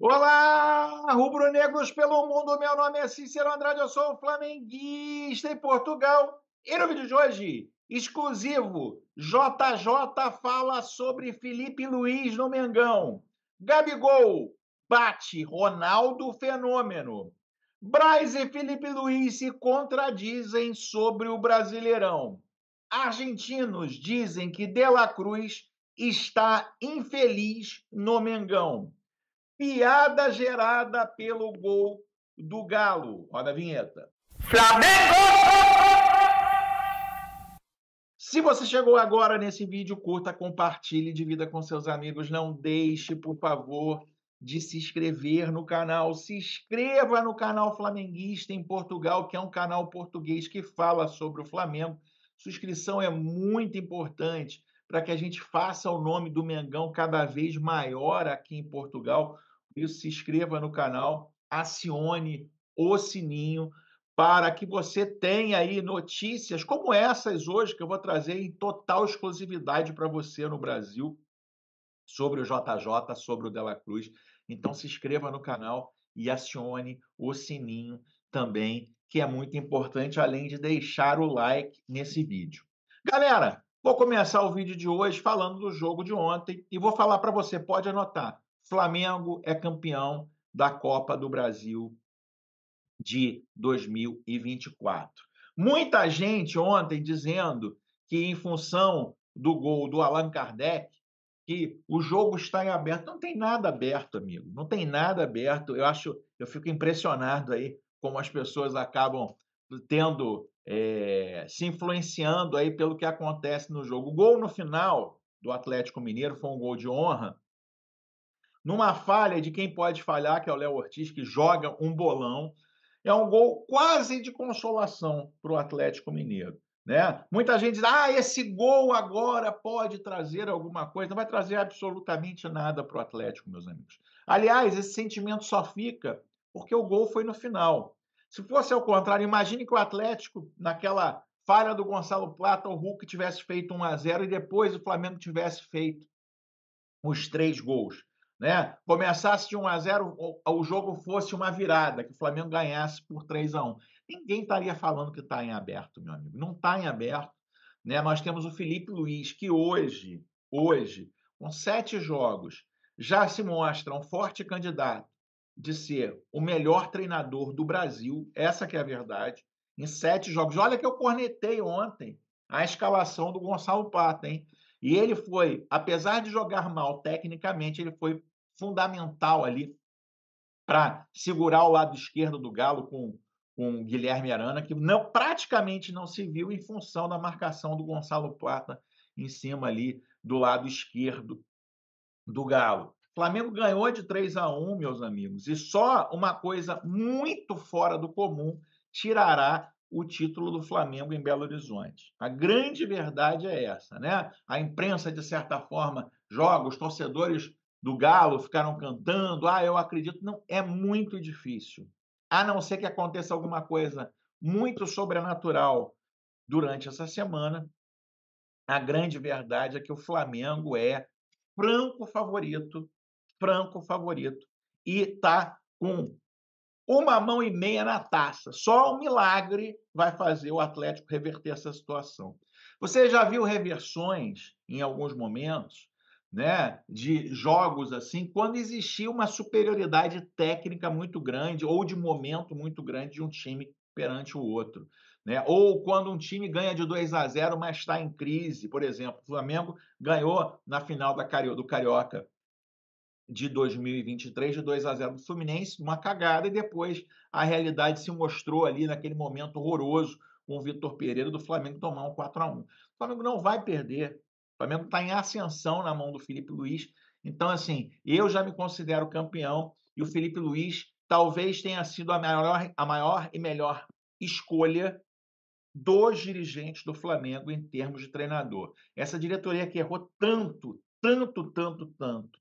Olá, rubro-negros pelo mundo. Meu nome é Cícero Andrade, eu sou flamenguista em Portugal. E no vídeo de hoje, exclusivo, JJ fala sobre Felipe Luiz no Mengão. Gabigol bate Ronaldo Fenômeno. Braz e Felipe Luiz se contradizem sobre o Brasileirão. Argentinos dizem que De La Cruz está infeliz no Mengão piada gerada pelo gol do Galo. Roda a vinheta. Flamengo! Se você chegou agora nesse vídeo, curta, compartilhe, divida com seus amigos. Não deixe, por favor, de se inscrever no canal. Se inscreva no canal Flamenguista em Portugal, que é um canal português que fala sobre o Flamengo. Inscrição é muito importante para que a gente faça o nome do Mengão cada vez maior aqui em Portugal isso, se inscreva no canal, acione o sininho para que você tenha aí notícias como essas hoje que eu vou trazer em total exclusividade para você no Brasil sobre o JJ, sobre o Dela Cruz. Então se inscreva no canal e acione o sininho também, que é muito importante além de deixar o like nesse vídeo. Galera, vou começar o vídeo de hoje falando do jogo de ontem e vou falar para você, pode anotar. Flamengo é campeão da Copa do Brasil de 2024. Muita gente ontem dizendo que, em função do gol do Allan Kardec, que o jogo está em aberto. Não tem nada aberto, amigo. Não tem nada aberto. Eu acho, eu fico impressionado aí como as pessoas acabam tendo, é, se influenciando aí pelo que acontece no jogo. O gol no final do Atlético Mineiro foi um gol de honra numa falha de quem pode falhar, que é o Léo Ortiz, que joga um bolão. É um gol quase de consolação para o Atlético Mineiro. Né? Muita gente diz: ah, esse gol agora pode trazer alguma coisa. Não vai trazer absolutamente nada para o Atlético, meus amigos. Aliás, esse sentimento só fica porque o gol foi no final. Se fosse ao contrário, imagine que o Atlético, naquela falha do Gonçalo Plata, o Hulk tivesse feito 1 a 0 e depois o Flamengo tivesse feito os três gols né? Começasse de 1 a 0, o, o jogo fosse uma virada, que o Flamengo ganhasse por 3 a 1. Ninguém estaria falando que está em aberto, meu amigo. Não está em aberto, né? Nós temos o Felipe Luiz que hoje, hoje, com sete jogos, já se mostra um forte candidato de ser o melhor treinador do Brasil. Essa que é a verdade. Em sete jogos. Olha que eu cornetei ontem a escalação do Gonçalo Pata, hein? E ele foi, apesar de jogar mal tecnicamente, ele foi fundamental ali para segurar o lado esquerdo do Galo com, com o Guilherme Arana, que não praticamente não se viu em função da marcação do Gonçalo Plata em cima ali do lado esquerdo do Galo. Flamengo ganhou de 3 a 1, meus amigos, e só uma coisa muito fora do comum tirará o título do Flamengo em Belo Horizonte. A grande verdade é essa, né? A imprensa, de certa forma, joga, os torcedores do Galo ficaram cantando, ah, eu acredito. Não, é muito difícil. A não ser que aconteça alguma coisa muito sobrenatural durante essa semana, a grande verdade é que o Flamengo é franco favorito, franco favorito, e está com uma mão e meia na taça. Só um milagre vai fazer o Atlético reverter essa situação. Você já viu reversões em alguns momentos né, de jogos assim, quando existia uma superioridade técnica muito grande ou de momento muito grande de um time perante o outro. Né? Ou quando um time ganha de 2 a 0, mas está em crise. Por exemplo, o Flamengo ganhou na final da Cario... do Carioca de 2023 de 2 a 0 do Fluminense, uma cagada, e depois a realidade se mostrou ali naquele momento horroroso com o Vitor Pereira do Flamengo tomar um 4 a 1 O Flamengo não vai perder o Flamengo está em ascensão na mão do Felipe Luiz. Então, assim, eu já me considero campeão e o Felipe Luiz talvez tenha sido a maior, a maior e melhor escolha dos dirigentes do Flamengo em termos de treinador. Essa diretoria que errou tanto, tanto, tanto, tanto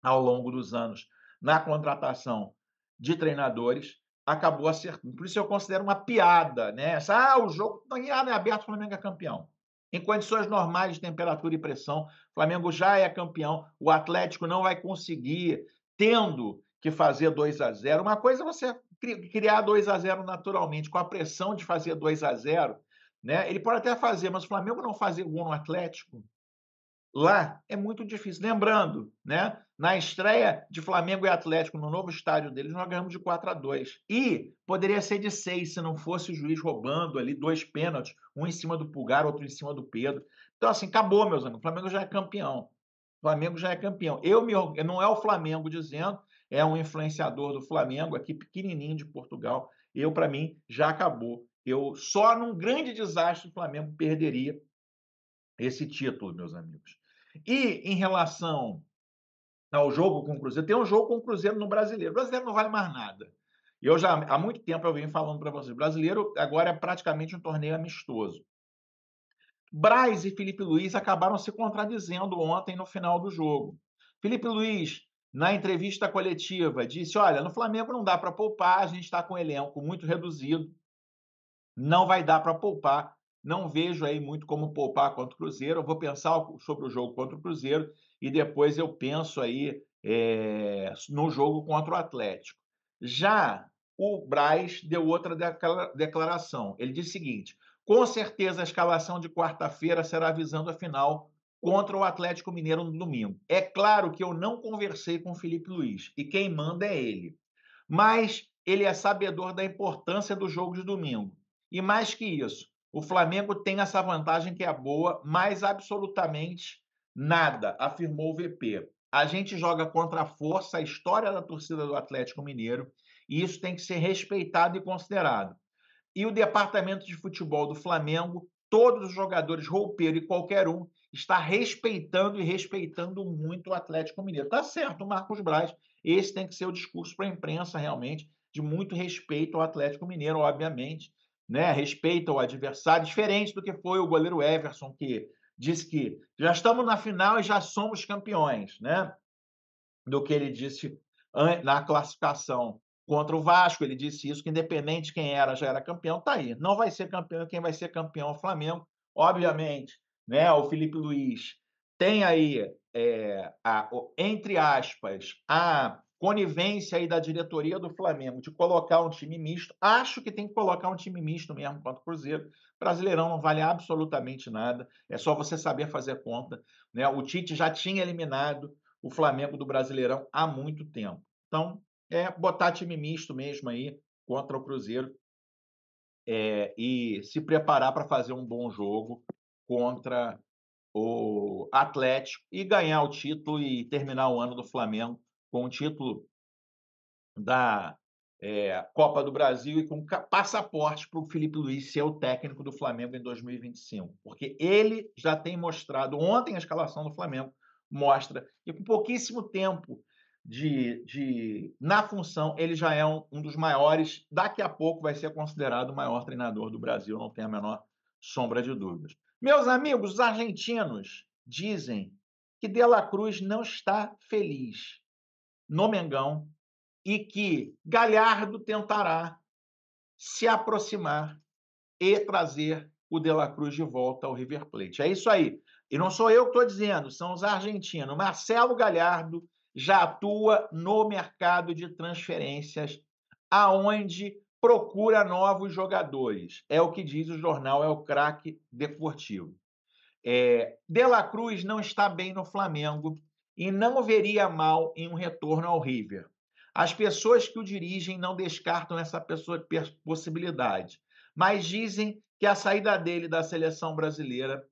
ao longo dos anos na contratação de treinadores, acabou acertando. Por isso eu considero uma piada, né? Essa, ah, o jogo está ah, é aberto, o Flamengo é campeão. Em condições normais de temperatura e pressão, o Flamengo já é campeão, o Atlético não vai conseguir, tendo que fazer 2 a 0 Uma coisa é você criar 2 a 0 naturalmente, com a pressão de fazer 2 a 0 né? Ele pode até fazer, mas o Flamengo não fazer gol no Atlético lá é muito difícil. Lembrando, né? Na estreia de Flamengo e Atlético no novo estádio deles, nós ganhamos de 4 a 2. E poderia ser de 6 se não fosse o juiz roubando ali dois pênaltis, um em cima do Pulgar, outro em cima do Pedro. Então, assim, acabou, meus amigos. O Flamengo já é campeão. O Flamengo já é campeão. Eu me, não é o Flamengo dizendo, é um influenciador do Flamengo aqui pequenininho de Portugal. Eu para mim já acabou. Eu só num grande desastre o Flamengo perderia esse título, meus amigos. E em relação ao jogo com o Cruzeiro, tem um jogo com o Cruzeiro no brasileiro. O brasileiro não vale mais nada. E eu já há muito tempo eu venho falando para vocês, o brasileiro agora é praticamente um torneio amistoso. Braz e Felipe Luiz acabaram se contradizendo ontem no final do jogo. Felipe Luiz, na entrevista coletiva, disse: Olha, no Flamengo não dá para poupar, a gente está com um elenco muito reduzido, não vai dar para poupar. Não vejo aí muito como poupar contra o Cruzeiro. Eu vou pensar sobre o jogo contra o Cruzeiro e depois eu penso aí é, no jogo contra o Atlético. Já o Braz deu outra declaração. Ele disse o seguinte: com certeza a escalação de quarta-feira será visando a final contra o Atlético Mineiro no domingo. É claro que eu não conversei com o Felipe Luiz e quem manda é ele. Mas ele é sabedor da importância do jogo de domingo. E mais que isso, o Flamengo tem essa vantagem que é boa, mas absolutamente nada, afirmou o VP. A gente joga contra a força, a história da torcida do Atlético Mineiro, e isso tem que ser respeitado e considerado. E o departamento de futebol do Flamengo, todos os jogadores, roupeiro e qualquer um, está respeitando e respeitando muito o Atlético Mineiro. Tá certo, Marcos Braz. Esse tem que ser o discurso para a imprensa, realmente, de muito respeito ao Atlético Mineiro, obviamente né? respeita o adversário, diferente do que foi o goleiro Everson, que disse que já estamos na final e já somos campeões, né? do que ele disse na classificação contra o Vasco. Ele disse isso, que independente de quem era, já era campeão. Tá aí. Não vai ser campeão. Quem vai ser campeão é o Flamengo. Obviamente, né? O Felipe Luiz tem aí, é, a, entre aspas, a conivência aí da diretoria do Flamengo de colocar um time misto. Acho que tem que colocar um time misto mesmo quanto o Cruzeiro. Brasileirão não vale absolutamente nada. É só você saber fazer conta. Né? O Tite já tinha eliminado o Flamengo do Brasileirão há muito tempo. Então, é botar time misto mesmo aí contra o Cruzeiro é, e se preparar para fazer um bom jogo contra o Atlético e ganhar o título e terminar o ano do Flamengo com o título da é, Copa do Brasil e com passaporte para o Felipe Luiz ser o técnico do Flamengo em 2025. Porque ele já tem mostrado, ontem a escalação do Flamengo mostra que com pouquíssimo tempo de, de na função, ele já é um, um dos maiores, daqui a pouco vai ser considerado o maior treinador do Brasil, não tem a menor sombra de dúvidas. Meus amigos, os argentinos dizem que De La Cruz não está feliz no Mengão e que Galhardo tentará se aproximar e trazer o De La Cruz de volta ao River Plate. É isso aí. E não sou eu que estou dizendo, são os argentinos. Marcelo Galhardo já atua no mercado de transferências, aonde procura novos jogadores. É o que diz o jornal, é o craque deportivo. É, de La Cruz não está bem no Flamengo, e não veria mal em um retorno ao River. As pessoas que o dirigem não descartam essa possibilidade, mas dizem que a saída dele da seleção brasileira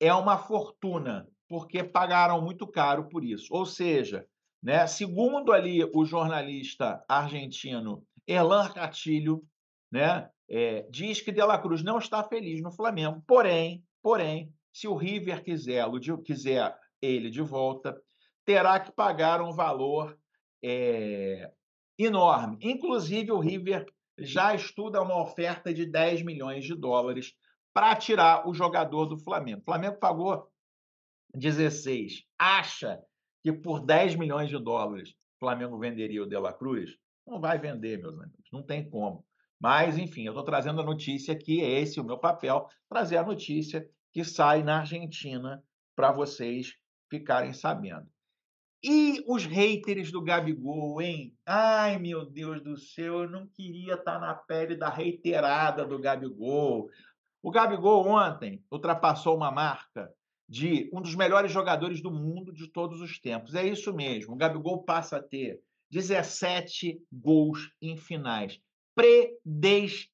é uma fortuna, porque pagaram muito caro por isso. Ou seja, né, segundo ali o jornalista argentino Elan Catilho, né, é, diz que De La Cruz não está feliz no Flamengo, porém, porém, se o River quiser, quiser ele de volta, terá que pagar um valor é, enorme. Inclusive, o River já uhum. estuda uma oferta de 10 milhões de dólares para tirar o jogador do Flamengo. O Flamengo pagou 16. Acha que por 10 milhões de dólares o Flamengo venderia o De La Cruz? Não vai vender, meus amigos, não tem como. Mas, enfim, eu estou trazendo a notícia que é esse o meu papel, trazer a notícia que sai na Argentina para vocês ficarem sabendo. E os haters do Gabigol, hein? Ai, meu Deus do céu, eu não queria estar tá na pele da reiterada do Gabigol. O Gabigol ontem ultrapassou uma marca de um dos melhores jogadores do mundo de todos os tempos. É isso mesmo. O Gabigol passa a ter 17 gols em finais. Predestinado.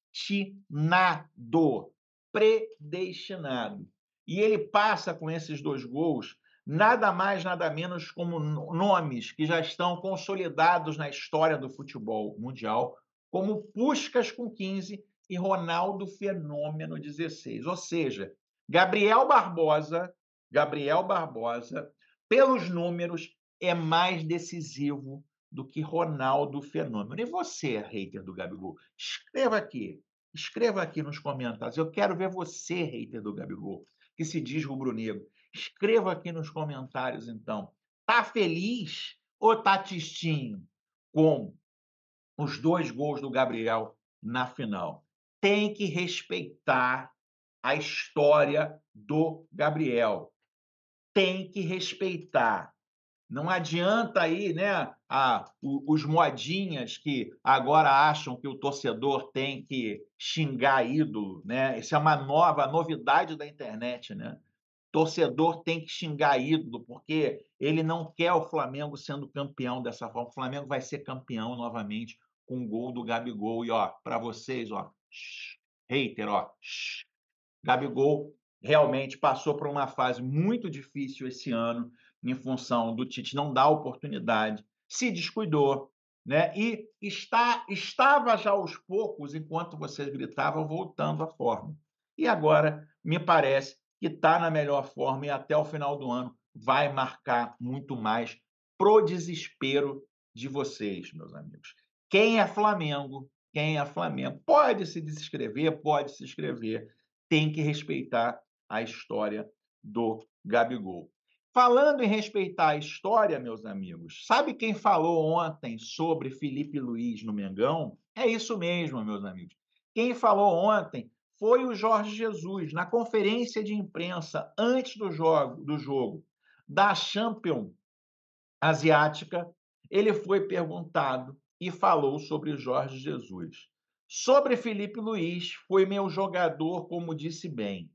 Predestinado. E ele passa com esses dois gols nada mais, nada menos como nomes que já estão consolidados na história do futebol mundial, como Puskas com 15 e Ronaldo Fenômeno 16. Ou seja, Gabriel Barbosa, Gabriel Barbosa, pelos números, é mais decisivo do que Ronaldo Fenômeno. E você, hater do Gabigol, escreva aqui, escreva aqui nos comentários. Eu quero ver você, hater do Gabigol que se diz rubro-negro. Escreva aqui nos comentários, então. Tá feliz ou tá tistinho com os dois gols do Gabriel na final? Tem que respeitar a história do Gabriel. Tem que respeitar. Não adianta aí, né? os modinhas que agora acham que o torcedor tem que xingar ídolo, né? Isso é uma nova novidade da internet, né? Torcedor tem que xingar ídolo porque ele não quer o Flamengo sendo campeão dessa forma. O Flamengo vai ser campeão novamente com o gol do Gabigol e ó, para vocês, ó, shh, hater, ó, shh, Gabigol realmente passou por uma fase muito difícil esse ano em função do Tite não dar oportunidade se descuidou, né? E está, estava já aos poucos, enquanto vocês gritavam, voltando à forma. E agora me parece que está na melhor forma e até o final do ano vai marcar muito mais pro desespero de vocês, meus amigos. Quem é Flamengo, quem é Flamengo, pode se desescrever, pode se escrever. tem que respeitar a história do Gabigol. Falando em respeitar a história, meus amigos, sabe quem falou ontem sobre Felipe Luiz no Mengão? É isso mesmo, meus amigos. Quem falou ontem foi o Jorge Jesus, na conferência de imprensa antes do jogo, do jogo da Champion Asiática. Ele foi perguntado e falou sobre Jorge Jesus. Sobre Felipe Luiz, foi meu jogador, como disse bem.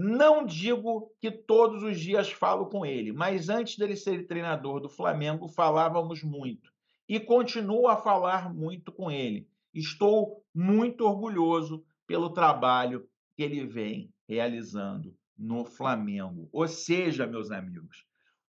Não digo que todos os dias falo com ele, mas antes dele ser treinador do Flamengo, falávamos muito. E continuo a falar muito com ele. Estou muito orgulhoso pelo trabalho que ele vem realizando no Flamengo. Ou seja, meus amigos,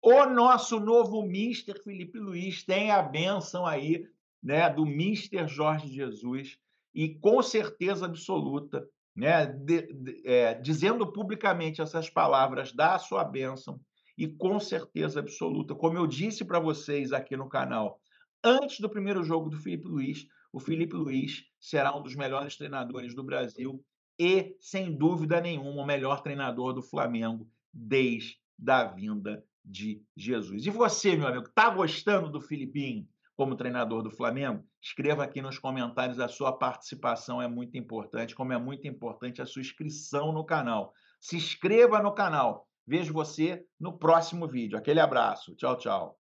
o nosso novo Mister Felipe Luiz tem a benção aí né, do Mister Jorge Jesus e com certeza absoluta né, de, de, é, dizendo publicamente essas palavras, dá a sua bênção e com certeza absoluta. Como eu disse para vocês aqui no canal, antes do primeiro jogo do Felipe Luiz, o Felipe Luiz será um dos melhores treinadores do Brasil e, sem dúvida nenhuma, o melhor treinador do Flamengo desde a vinda de Jesus. E você, meu amigo, está gostando do Filipinho? como treinador do Flamengo? Escreva aqui nos comentários a sua participação é muito importante, como é muito importante a sua inscrição no canal. Se inscreva no canal. Vejo você no próximo vídeo. Aquele abraço. Tchau, tchau.